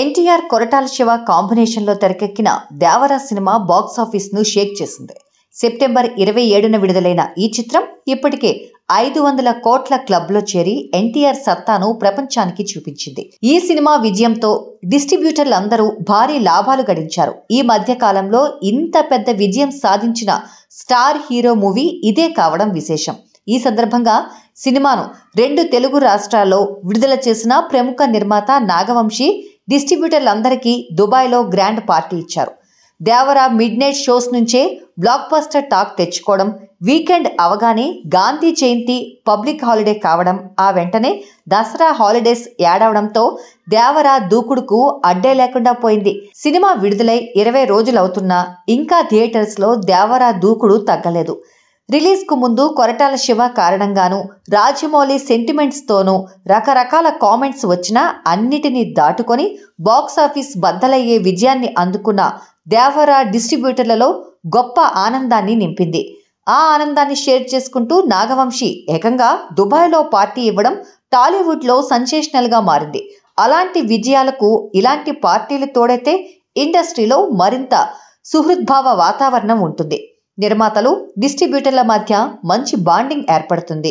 ఎన్టీఆర్ కొరటాల శివ కాంబినేషన్లో తెరకెక్కిన దేవరా సినిమా బాక్సాఫీస్ను షేక్ చేసింది సెప్టెంబర్ ఇరవై ఏడున విడుదలైన ఈ చిత్రం ఇప్పటికే ఐదు వందల కోట్ల క్లబ్లో చేరి ఎన్టీఆర్ సత్తాను ప్రపంచానికి చూపించింది ఈ సినిమా విజయంతో డిస్ట్రిబ్యూటర్లందరూ భారీ లాభాలు గడించారు ఈ మధ్య కాలంలో ఇంత పెద్ద విజయం సాధించిన స్టార్ హీరో మూవీ ఇదే కావడం విశేషం ఈ సందర్భంగా సినిమాను రెండు తెలుగు రాష్ట్రాల్లో విడుదల చేసిన ప్రముఖ నిర్మాత నాగవంశీ డిస్ట్రిబ్యూటర్లందరికీ దుబాయ్లో గ్రాండ్ పార్టీ ఇచ్చారు దేవర మిడ్ నైట్ షోస్ నుంచే బ్లాక్ బస్టర్ టాక్ తెచ్చుకోవడం వీకెండ్ అవగానే గాంధీ జయంతి పబ్లిక్ హాలిడే కావడం ఆ వెంటనే దసరా హాలిడేస్ ఏడవడంతో దేవర దూకుడుకు అడ్డే లేకుండా పోయింది సినిమా విడుదలై ఇరవై రోజులవుతున్నా ఇంకా థియేటర్స్లో దేవర దూకుడు తగ్గలేదు రిలీజ్కు ముందు కొరటాల శివ కారణంగాను రాజమౌళి సెంటిమెంట్స్తోనూ రకరకాల కామెంట్స్ వచ్చినా అన్నిటినీ దాటుకొని బాక్సాఫీస్ బద్దలయ్యే విజయాన్ని అందుకున్న దేవరా డిస్ట్రిబ్యూటర్లలో గొప్ప ఆనందాన్ని నింపింది ఆ ఆనందాన్ని షేర్ చేసుకుంటూ నాగవంశి ఏకంగా దుబాయ్లో పార్టీ ఇవ్వడం టాలీవుడ్లో సంచేషనల్గా మారింది అలాంటి విజయాలకు ఇలాంటి పార్టీలు తోడైతే ఇండస్ట్రీలో మరింత సుహృద్భావ వాతావరణం ఉంటుంది నిర్మాతలు డిస్ట్రిబ్యూటర్ల మధ్య మంచి బాండింగ్ ఏర్పడుతుంది